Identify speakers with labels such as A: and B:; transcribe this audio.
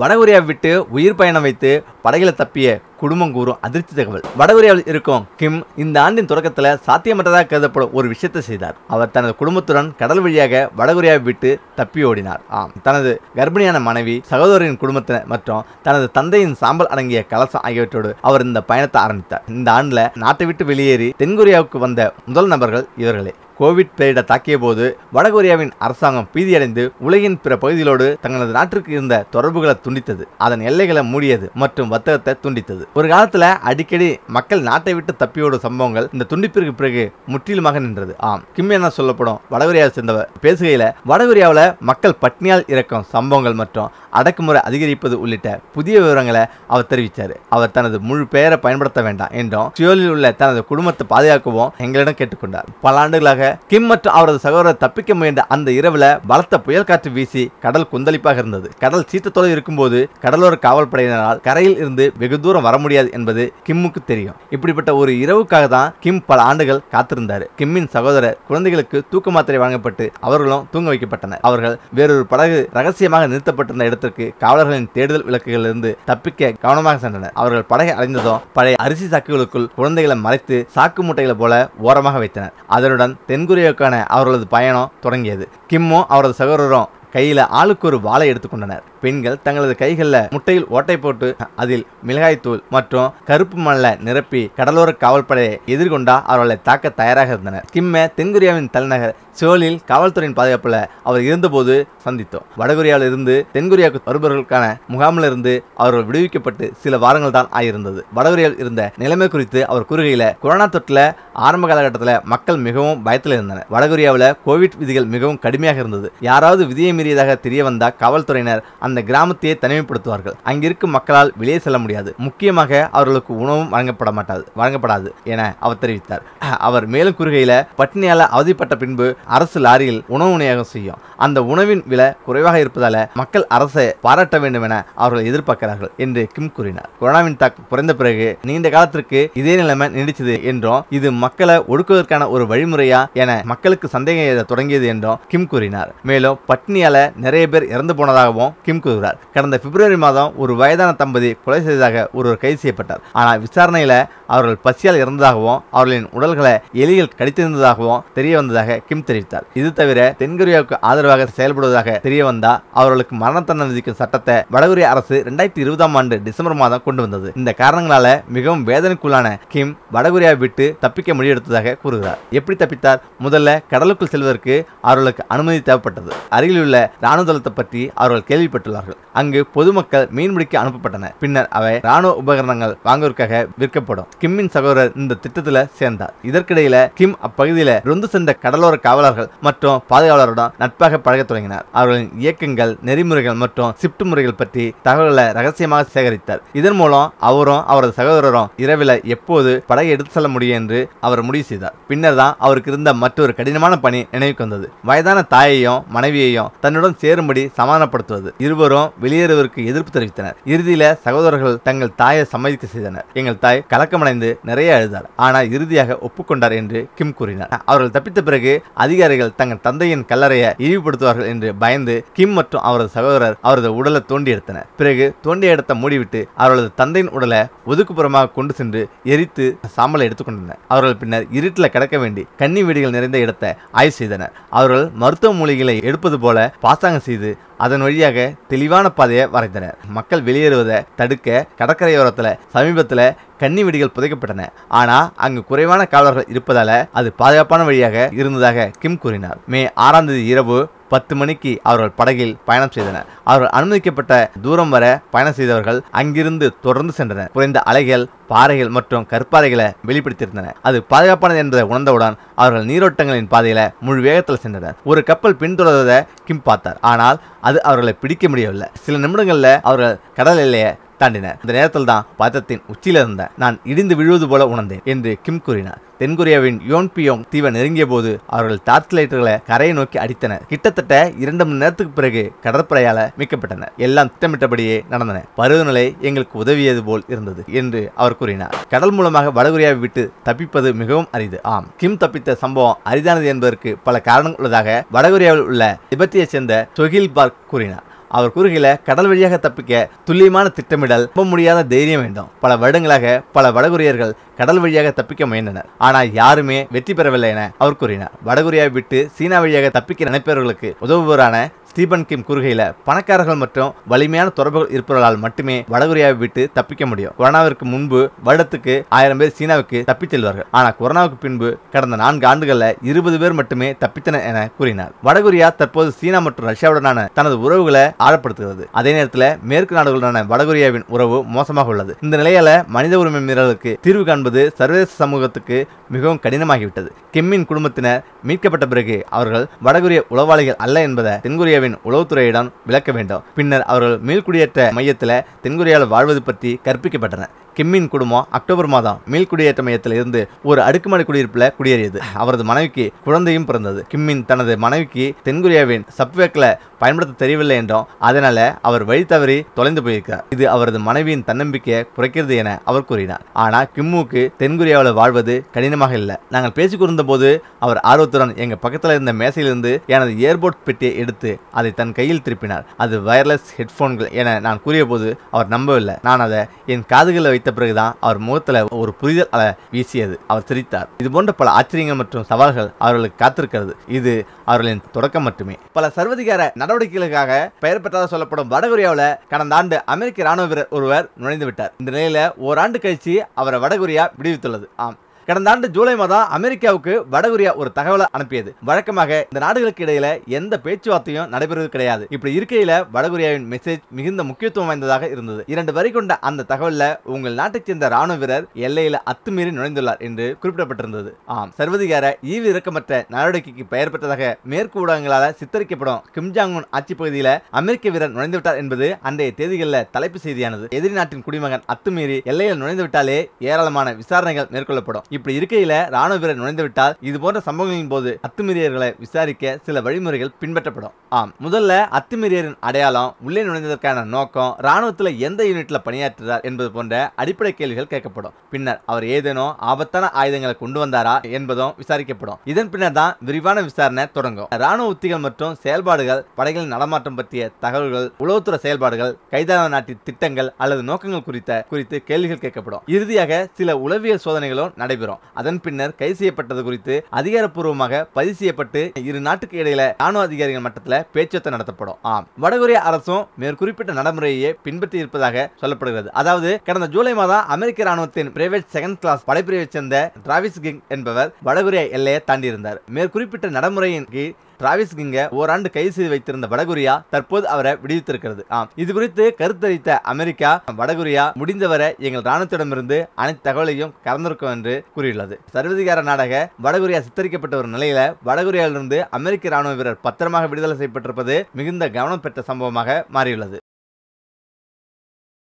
A: வடகொரியா விட்டு உயிர் பயணம் வைத்து படகில் தப்பிய குடும்பம் கூறும் அதிர்ச்சி தகவல் வடகொரியாவில் இருக்கும் கிம் இந்த ஆண்டின் தொடக்கத்தில் சாத்தியமற்றதாக கருதப்படும் ஒரு விஷயத்தை செய்தார் அவர் தனது குடும்பத்துடன் கடல் வழியாக வடகொரியாவை விட்டு தப்பி ஓடினார் ஆம் தனது கர்ப்பிணியான மனைவி சகோதரின் குடும்பத்தினர் மற்றும் தனது தந்தையின் சாம்பல் அடங்கிய கலசம் ஆகியவற்றோடு அவர் இந்த பயணத்தை ஆரம்பித்தார் இந்த ஆண்டில் நாட்டை விட்டு வெளியேறி தென்கொரியாவுக்கு வந்த முதல் நபர்கள் இவர்களே கோவிட் பேரிடர் தாக்கிய போது வடகொரியாவின் அரசாங்கம் பீதியடைந்து உலகின் பிற பகுதிகளோடு தங்களது நாட்டிற்கு இருந்த தொடர்புகளை துண்டித்தது அதன் எல்லைகளை மூடியது மற்றும் வர்த்தகத்தை துண்டித்தது ஒரு காலத்தில் அடிக்கடி மக்கள் நாட்டை விட்டு தப்பியோட சம்பவங்கள் இந்த துண்டிப்பிற்கு பிறகு முற்றிலுமாக நின்றது ஆம் கிம் என்ன சொல்லப்படும் வடகொரியாவை சேர்ந்தவர் பேசுகையில் வடகொரியாவில் மக்கள் பட்னியால் இறக்கும் சம்பவங்கள் மற்றும் அடக்குமுறை அதிகரிப்பது உள்ளிட்ட புதிய விவரங்களை அவர் தெரிவித்தார் அவர் தனது முழு பெயரை பயன்படுத்த வேண்டாம் என்றும் சியோலில் உள்ள தனது குடும்பத்தை பாதுகாக்கவும் எங்களிடம் கேட்டுக்கொண்டார் பல ஆண்டுகளாக கிம் மற்றும் அவரது சகோதரர் தப்பிக்க முயன்ற அந்த இரவில் பலத்த புயல் காற்று வீசி கடல் குந்தளிப்பாக இருந்தது கடல் சீற்றத்தோடு இருக்கும்போது கடலோர காவல்படையினரால் கரையில் இருந்து வெகு தூரம் வர முடியாது என்பது கிம்முக்கு தெரியும் இப்படிப்பட்ட ஒரு இரவுக்காக தான் கிம் பல ஆண்டுகள் காத்திருந்தார் கிம்மின் சகோதரர் குழந்தைகளுக்கு தூக்க மாத்திரை வழங்கப்பட்டு அவர்களும் தூங்க வைக்கப்பட்டனர் அவர்கள் வேறொரு படகு ரகசியமாக நிறுத்தப்பட்டிருந்த இடத்திற்கு காவலர்களின் தேடுதல் விளக்குகளிலிருந்து தப்பிக்க கவனமாக சென்றனர் அவர்கள் படகை அடைந்ததும் பழைய அரிசி சாக்குகளுக்குள் குழந்தைகளை மறைத்து சாக்கு முட்டைகளை போல ஓரமாக வைத்தனர் அதனுடன் தென்கொரியாவுக்கான அவர்களது பயணம் தொடங்கியது கிம்மும் அவரது சகோதரரும் கையில் ஆளுக்கு ஒரு வாழை எடுத்துக்கொண்டனர் பெண்கள் தங்களது கைகளில் முட்டையில் ஓட்டை போட்டு அதில் மிளகாய்த்தூள் மற்றும் கருப்பு மணல நிரப்பி கடலோர காவல்படையை எதிர்கொண்டா அவர்களை தாக்க தயாராக இருந்தனர் கிம்மை தென்கொரியாவின் தலைநகர் சோலில் காவல்துறையின் பாதுகாப்பில் அவர் இருந்தபோது சந்தித்தோம் வடகொரியாவில் இருந்து தென்கொரியாவுக்கு வருபவர்களுக்கான முகாமில் இருந்து அவர்கள் விடுவிக்கப்பட்டு சில வாரங்கள் தான் ஆகியிருந்தது வடகொரியாவில் இருந்த நிலைமை குறித்து அவர் கூறுகையில் கொரோனா தொற்றில் ஆரம்ப காலகட்டத்தில் மக்கள் மிகவும் பயத்தில் இருந்தனர் வடகொரியாவில் கோவிட் விதிகள் மிகவும் கடுமையாக இருந்தது யாராவது விதியை மீறியதாக தெரிய வந்தால் காவல்துறையினர் அந்த அந்த கிராமத்தையே தனிமைப்படுத்துவார்கள் அங்கிருக்கும் மக்களால் வெளியே செல்ல முடியாது முக்கியமாக அவர்களுக்கு உணவும் வழங்கப்பட மாட்டாது வழங்கப்படாது என அவர் தெரிவித்தார் அவர் மேலும் கூறுகையில் பட்டினியால் அவதிப்பட்ட பின்பு அரசு லாரியில் உணவு விநியோகம் செய்யும் அந்த உணவின் விலை குறைவாக இருப்பதால மக்கள் அரசை பாராட்ட வேண்டும் என அவர்கள் எதிர்பார்க்கிறார்கள் என்று கிம் கூறினார் கொரோனாவின் தாக்கம் குறைந்த பிறகு நீண்ட காலத்திற்கு இதே நிலைமை நீடித்தது என்றும் இது மக்களை ஒடுக்குவதற்கான ஒரு வழிமுறையா என மக்களுக்கு சந்தேகம் தொடங்கியது என்றும் கிம் கூறினார் மேலும் பட்டினியால நிறைய பேர் இறந்து போனதாகவும் கிம் கூறுகிறார் கடந்த பிப்ரவரி மாதம் ஒரு வயதான தம்பதி கொலை செய்ததாக ஒருவர் கைது செய்யப்பட்டார் ஆனால் விசாரணையில் அவர்கள் பசியால் இறந்ததாகவும் அவர்களின் உடல்களை எலிகள் கடித்திருந்ததாகவும் தெரிய வந்ததாக கிம் தெரிவித்தார் இது தவிர தென்கொரியாவுக்கு ஆதரவாக செயல்படுவதாக தெரிய வந்தால் அவர்களுக்கு மரண தண்டனை விதிக்கும் சட்டத்தை வடகொரிய அரசு இரண்டாயிரத்தி இருபதாம் ஆண்டு டிசம்பர் மாதம் கொண்டு வந்தது இந்த காரணங்களால மிகவும் வேதனைக்குள்ளான கிம் வடகொரியா விட்டு தப்பிக்க முடிவெடுத்ததாக கூறுகிறார் எப்படி தப்பித்தார் முதல்ல கடலுக்குள் செல்வதற்கு அவர்களுக்கு அனுமதி தேவைப்பட்டது அருகிலுள்ள ராணுவ தளத்தை பற்றி அவர்கள் கேள்விப்பட்டுள்ளார் செய்யப்பட்டுள்ளார்கள் அங்கு பொதுமக்கள் மீன்பிடிக்க அனுப்பப்பட்டனர் பின்னர் அவை ராணுவ உபகரணங்கள் வாங்குவதற்காக விற்கப்படும் கிம்மின் சகோதரர் இந்த திட்டத்தில் சேர்ந்தார் இதற்கிடையில கிம் அப்பகுதியில் ரொந்து சென்ற கடலோர காவலர்கள் மற்றும் பாதுகாவலருடன் நட்பாக பழகத் தொடங்கினார் அவர்களின் இயக்கங்கள் நெறிமுறைகள் மற்றும் சிப்ட் முறைகள் பற்றி தகவல்களை ரகசியமாக சேகரித்தார் இதன் மூலம் அவரும் அவரது சகோதரரும் இரவில் எப்போது படகை எடுத்து செல்ல முடியும் என்று அவர் முடிவு செய்தார் பின்னர் தான் அவருக்கு இருந்த மற்றொரு கடினமான பணி நினைவுக்கு வந்தது வயதான தாயையும் மனைவியையும் தன்னுடன் சேரும்படி சமாதானப்படுத்துவது இருவர் இருவரும் வெளியேறுவதற்கு எதிர்ப்பு தெரிவித்தனர் இறுதியில சகோதரர்கள் தங்கள் தாயை சம்மதிக்க செய்தனர் எங்கள் தாய் கலக்கமடைந்து நிறைய அழுதார் ஆனால் இறுதியாக ஒப்புக்கொண்டார் என்று கிம் கூறினார் அவர்கள் தப்பித்த பிறகு அதிகாரிகள் தங்கள் தந்தையின் கல்லறையை இழிவுபடுத்துவார்கள் என்று பயந்து கிம் மற்றும் அவரது சகோதரர் அவரது உடலை தோண்டி எடுத்தனர் பிறகு தோண்டிய இடத்தை மூடிவிட்டு அவரது தந்தையின் உடலை ஒதுக்குப்புறமாக கொண்டு சென்று எரித்து சாம்பலை எடுத்துக்கொண்டனர் அவர்கள் பின்னர் இருட்டில் கிடக்க வேண்டி கன்னி வீடுகள் நிறைந்த இடத்தை ஆய்வு செய்தனர் அவர்கள் மருத்துவ மூலிகளை எடுப்பது போல பாசாங்க செய்து அதன் வழியாக தெளிவான பாதையை வரைந்தனர் மக்கள் வெளியேறுவதை தடுக்க கடற்கரையோரத்தில் சமீபத்தில் கன்னி வெடிகள் புதைக்கப்பட்டன ஆனால் அங்கு குறைவான காவலர்கள் இருப்பதால அது பாதுகாப்பான வழியாக இருந்ததாக கிம் கூறினார் மே ஆறாம் தேதி இரவு பத்து மணிக்கு அவர்கள் படகில் பயணம் செய்தனர் அவர்கள் அனுமதிக்கப்பட்ட தூரம் வர பயணம் செய்தவர்கள் அங்கிருந்து தொடர்ந்து சென்றனர் குறைந்த அலைகள் பாறைகள் மற்றும் கற்பாறைகளை வெளிப்படுத்தியிருந்தன அது பாதுகாப்பானது என்பதை உணர்ந்தவுடன் அவர்கள் நீரோட்டங்களின் பாதையில முழு வேகத்தில் சென்றனர் ஒரு கப்பல் பின்தொடர்வதை கிம் பார்த்தார் ஆனால் அது அவர்களை பிடிக்க முடியவில்லை சில நிமிடங்களில் அவர்கள் கடல் எல்லையை தாண்டின அந்த நேரத்தில் தான் பாத்திரத்தின் உச்சியிலிருந்த நான் இடிந்து விழுவது போல உணர்ந்தேன் என்று கிம் கூறினார் தென்கொரியாவின் யோன்பியோங் தீவை நெருங்கிய போது அவர்கள் டார்ச் லைட்டர்களை கரையை நோக்கி அடித்தனர் கிட்டத்தட்ட இரண்டு மணி நேரத்துக்கு பிறகு கடற்படையால மீட்கப்பட்டன எல்லாம் திட்டமிட்டபடியே நடந்தன பருவநிலை எங்களுக்கு உதவியது போல் இருந்தது என்று அவர் கூறினார் கடல் மூலமாக வடகொரியாவை விட்டு தப்பிப்பது மிகவும் அரிது ஆம் கிம் தப்பித்த சம்பவம் அரிதானது என்பதற்கு பல காரணங்கள் உள்ளதாக வடகொரியாவில் உள்ள திபெத்தியை சேர்ந்த சொகில் பார்க் கூறினார் அவர் குறுகில கடல் வழியாக தப்பிக்க துல்லியமான திட்டமிடல் நம்ப முடியாத தைரியம் வேண்டும் பல வருடங்களாக பல வடகொரியர்கள் கடல் வழியாக தப்பிக்க முயன்றனர் ஆனால் யாருமே வெற்றி பெறவில்லை என அவர் கூறினார் வடகொரியா விட்டு சீனா வழியாக தப்பிக்க நினைப்பவர்களுக்கு உதவுவரான ஸ்டீபன் கிம் கூறுகையில் பணக்காரர்கள் மற்றும் வலிமையான தொடர்புகள் இருப்பவர்களால் மட்டுமே வடகொரியாவை விட்டு தப்பிக்க முடியும் கொரோனாவிற்கு முன்பு வருடத்துக்கு ஆயிரம் பேர் சீனாவுக்கு தப்பிச் செல்வார்கள் ஆனால் கொரோனாவுக்கு பின்பு கடந்த நான்கு ஆண்டுகளில் இருபது பேர் மட்டுமே தப்பித்தனர் என கூறினார் வடகொரியா தற்போது சீனா மற்றும் ரஷ்யாவுடனான தனது உறவுகளை ஆழப்படுத்துகிறது அதே நேரத்தில் மேற்கு நாடுகளுடனான வடகொரியாவின் உறவு மோசமாக உள்ளது இந்த நிலையில மனித உரிமை மீறலுக்கு தீர்வு காண காண்பது சர்வதேச சமூகத்துக்கு மிகவும் கடினமாகிவிட்டது கிம்மின் குடும்பத்தினர் மீட்கப்பட்ட பிறகு அவர்கள் வடகொரிய உளவாளிகள் அல்ல என்பதை தென்கொரியாவின் உளவுத்துறையிடம் விளக்க வேண்டும் பின்னர் அவர்கள் மீள்குடியேற்ற மையத்தில் தென்கொரியாவில் வாழ்வது பற்றி கற்பிக்கப்பட்டனர் கிம்மின் குடும்பம் அக்டோபர் மாதம் மீள்குடியேற்ற குடியேற்ற மையத்தில் இருந்து ஒரு அடுக்குமாடி குடியிருப்பில் குடியேறியது அவரது மனைவிக்கு குழந்தையும் பிறந்தது கிம்மின் தனது மனைவிக்கு தென்கொரியாவின் சப்வேக்கில் பயன்படுத்த தெரியவில்லை என்றும் அதனால அவர் வழி தவறி தொலைந்து போயிருக்கிறார் இது அவரது மனைவியின் தன்னம்பிக்கையை குறைக்கிறது என அவர் கூறினார் ஆனால் கிம்முக்கு தென்கொரியாவில் வாழ்வது கடினமாக இல்லை நாங்கள் பேசிக்கொண்டிருந்த போது அவர் ஆர்வத்துடன் எங்கள் பக்கத்தில் இருந்த மேசையிலிருந்து எனது ஏர்போர்ட் பெட்டியை எடுத்து அதை தன் கையில் திருப்பினார் அது வயர்லெஸ் ஹெட்ஃபோன்கள் என நான் கூறிய போது அவர் நம்பவில்லை நான் அதை என் காதுகளை வைத்த பிறகுதான் அவர் முகத்தில் ஒரு புரிதல் அல வீசியது அவர் சிரித்தார் இது போன்ற பல ஆச்சரியங்கள் மற்றும் சவால்கள் அவர்களுக்கு காத்திருக்கிறது இது அவர்களின் தொடக்கம் மட்டுமே பல சர்வதிகார நடவடிக்கைகளுக்காக பெயர் பெற்றதாக சொல்லப்படும் வடகொரியாவில் கடந்த ஆண்டு அமெரிக்க ராணுவ வீரர் ஒருவர் நுழைந்து விட்டார் இந்த நிலையில ஓராண்டு கழிச்சு அவரை வடகொரியா விடுவித்துள்ளது ஆம் கடந்த ஆண்டு ஜூலை மாதம் அமெரிக்காவுக்கு வடகொரியா ஒரு தகவலை அனுப்பியது வழக்கமாக இந்த நாடுகளுக்கு இடையில எந்த பேச்சுவார்த்தையும் நடைபெறுவது கிடையாது இப்படி இருக்கையில வடகொரியாவின் மெசேஜ் மிகுந்த முக்கியத்துவம் வாய்ந்ததாக இருந்தது இரண்டு வரி கொண்ட அந்த தகவல்ல உங்கள் நாட்டைச் சேர்ந்த ராணுவ வீரர் எல்லையில அத்துமீறி நுழைந்துள்ளார் என்று குறிப்பிடப்பட்டிருந்தது ஆம் சர்வதிகார ஈவு இறக்கமற்ற நடவடிக்கைக்கு பெயர் பெற்றதாக மேற்கு ஊடகங்களால் சித்தரிக்கப்படும் கிம்ஜாங்குன் ஆட்சி பகுதியில அமெரிக்க வீரர் நுழைந்துவிட்டார் என்பது அன்றைய தேதிகளில் தலைப்பு செய்தியானது எதிரி நாட்டின் குடிமகன் அத்துமீறி எல்லையில் நுழைந்து விட்டாலே ஏராளமான விசாரணைகள் மேற்கொள்ளப்படும் இப்படி இருக்கையில ராணுவ வீரர் நுழைந்து விட்டால் இது போன்ற சம்பவங்களின் போது அத்துமீறியர்களை விசாரிக்க சில வழிமுறைகள் பின்பற்றப்படும் ஆம் முதல்ல அத்துமீறியரின் அடையாளம் உள்ளே நுழைந்ததற்கான நோக்கம் ராணுவத்தில் எந்த யூனிட்ல பணியாற்றுறார் என்பது போன்ற அடிப்படை கேள்விகள் கேட்கப்படும் பின்னர் அவர் ஏதேனும் ஆபத்தான ஆயுதங்களை கொண்டு வந்தாரா என்பதும் விசாரிக்கப்படும் இதன் பின்னர் தான் விரிவான விசாரணை தொடங்கும் ராணுவ உத்திகள் மற்றும் செயல்பாடுகள் படைகளின் நடமாட்டம் பற்றிய தகவல்கள் உளவுத்துறை செயல்பாடுகள் கைதான நாட்டின் திட்டங்கள் அல்லது நோக்கங்கள் குறித்த குறித்து கேள்விகள் கேட்கப்படும் இறுதியாக சில உளவியல் சோதனைகளும் நடைபெறும் நடைபெறும் அதன் பின்னர் கைது செய்யப்பட்டது குறித்து அதிகாரப்பூர்வமாக பதிவு செய்யப்பட்டு இரு நாட்டுக்கு இடையில ராணுவ அதிகாரிகள் மட்டத்தில் பேச்சுவார்த்தை நடத்தப்படும் ஆம் வடகொரிய அரசும் மேற்குறிப்பிட்ட நடைமுறையை பின்பற்றி இருப்பதாக சொல்லப்படுகிறது அதாவது கடந்த ஜூலை மாதம் அமெரிக்க ராணுவத்தின் பிரைவேட் செகண்ட் கிளாஸ் படைப்பிரிவை சேர்ந்த டிராவிஸ் கிங் என்பவர் வடகொரிய எல்லையை தாண்டியிருந்தார் மேற்குறிப்பிட்ட நடைமுறையின் கீழ் டிராவிஸ் கிங்க ஓராண்டு கைது செய்து வைத்திருந்த வடகொரியா தற்போது அவரை விடுவித்திருக்கிறது ஆம் இது குறித்து கருத்தளித்த அமெரிக்கா வடகொரியா முடிந்தவரை எங்கள் ராணுவத்திடமிருந்து அனைத்து தகவலையும் கலந்திருக்கும் என்று கூறியுள்ளது சர்வதிகார நாடக வடகொரியா சித்தரிக்கப்பட்ட ஒரு நிலையில வடகொரியாவிலிருந்து அமெரிக்க ராணுவ வீரர் பத்திரமாக விடுதலை செய்யப்பட்டிருப்பது மிகுந்த கவனம் பெற்ற சம்பவமாக மாறியுள்ளது